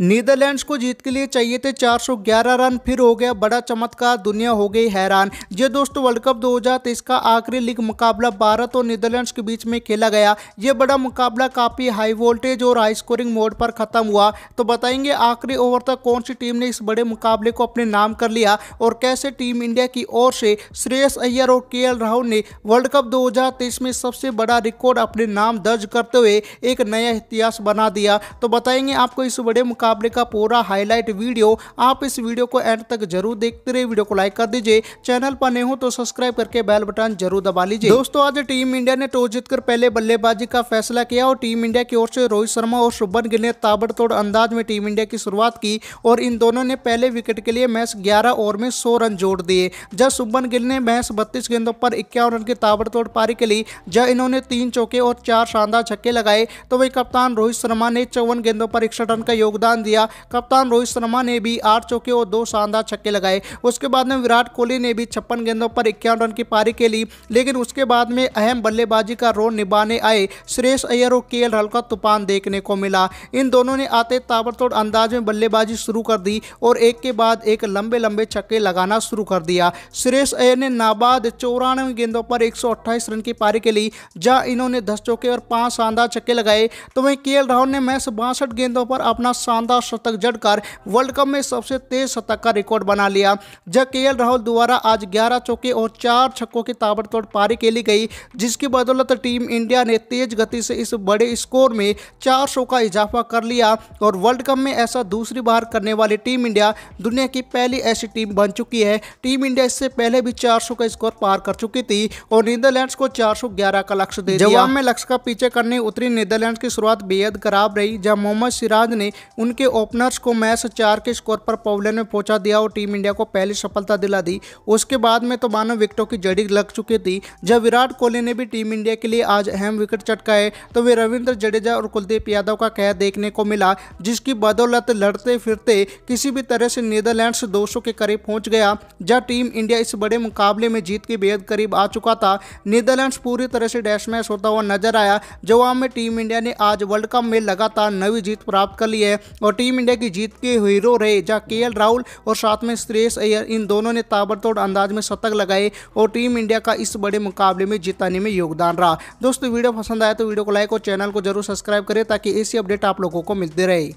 Netherlands को जीत के लिए चाहिए थे 411 रन फिर हो गया बड़ा चमत्कार दुनिया हो गई हैरान ये दोस्तों वर्ल्ड कप 2023 का आखिरी लीग मुकाबला भारत और नीदरलैंड्स के बीच में खेला गया ये बड़ा मुकाबला काफ़ी हाई वोल्टेज और हाई स्कोरिंग मोड पर ख़त्म हुआ तो बताएंगे आखिरी ओवर तक कौन सी टीम ने इस बड़े मुकाबले को अपने नाम कर लिया और कैसे टीम इंडिया की ओर से श्रेयस अय्यर और के राहुल ने वर्ल्ड कप दो में सबसे बड़ा रिकॉर्ड अपने नाम दर्ज करते हुए एक नया इतिहास बना दिया तो बताएंगे आपको इस बड़े मुकाबले का पूरा हाईलाइट वीडियो आप इस वीडियो को एंड तक जरूर देखते रहे वीडियो को लाइक कर दीजिए चैनल पर नहीं हो तो सब्सक्राइब करके बेल बटन जरूर दबा लीजिए दोस्तों आज टीम इंडिया ने टॉस जीतकर पहले बल्लेबाजी का फैसला किया और टीम इंडिया की ओर से रोहित शर्मा और शुभन गिल ने ताबड़तोड़ अंदाज में टीम इंडिया की शुरुआत की और इन दोनों ने पहले विकेट के लिए मैच ग्यारह ओवर में सौ रन जोड़ दिए जब शुभन गिल ने मैच बत्तीस गेंदों पर इक्यावन रन की ताबड़तोड़ पारी के लिए जब इन्होंने तीन चौके और चार शानदार छक्के लगाए तो वही कप्तान रोहित शर्मा ने चौवन गेंदों पर इकसठ रन का योगदान योगदान दिया कप्तान रोहित शर्मा ने भी आठ चौके और दो शानदार छक्के लगाए उसके बाद में विराट कोहली ने भी छप्पन गेंदों पर इक्यावन रन की पारी के लिए लेकिन उसके बाद में अहम बल्लेबाजी का रोल निभाने आए सुरेश अय्यर और के राहुल का तूफान देखने को मिला इन दोनों ने आते ताबड़तोड़ अंदाज में बल्लेबाजी शुरू कर दी और एक के बाद एक लंबे लंबे छक्के लगाना शुरू कर दिया सुरेश अय्यर ने नाबाद चौरानवे गेंदों पर 128 रन की पारी के लिए जहां इन्होंने दस चौके और पांच शानदार छक्के लगाए तो वहीं के एल राहुल ने महज बासठ गेंदों पर अपना शानदार शतक जड़कर वर्ल्ड कप में सबसे तेज शतक का रिकॉर्ड बना लिया जब के राहुल द्वारा आज ग्यारह चौके और चार छक्कों की ताबड़तोड़ पारी खेली गई जिसकी बदौलत टीम इंडिया ने तेज गति से इस बड़े स्कोर में चार सौ का इजाफा कर लिया और वर्ल्ड कप में ऐसा दूसरी बार करने वाली टीम इंडिया दुनिया की पहली ऐसी टीम बन चुकी है टीम इंडिया इससे पहले भी चार का स्कोर पार कर चुकी थी और नीदरलैंड्स को चार का लक्ष्य दे जवाब में लक्ष्य का पीछे करने उतरी नीदरलैंड की शुरुआत बेहद खराब रही जहां मोहम्मद सिराज ने उन उनके ओपनर्स को मैच चार के स्कोर पर पवलियन में पहुंचा दिया और टीम इंडिया को पहली सफलता दिला दी उसके बाद में तो मानव विकेटों की जड़ी लग चुकी थी जब विराट कोहली ने भी टीम इंडिया के लिए आज अहम विकेट चटकाए तो वे रविंद्र जडेजा और कुलदीप यादव का कह देखने को मिला जिसकी बदौलत लड़ते फिरते किसी भी तरह से नीदरलैंड्स दो के करीब पहुंच गया जब टीम इंडिया इस बड़े मुकाबले में जीत के बेहद करीब आ चुका था नीदरलैंड्स पूरी तरह से डैश मैच होता हुआ नजर आया जवाब में टीम इंडिया ने आज वर्ल्ड कप में लगातार नवी जीत प्राप्त कर ली है और टीम इंडिया की जीत के हीरो रहे जहाँ के राहुल और साथ में श्रेयस अय्यर इन दोनों ने ताबड़तोड़ अंदाज में शतक लगाए और टीम इंडिया का इस बड़े मुकाबले में जिताने में योगदान रहा दोस्तों वीडियो पसंद आया तो वीडियो को लाइक और चैनल को जरूर सब्सक्राइब करें ताकि ऐसी अपडेट आप लोगों को मिलते रहे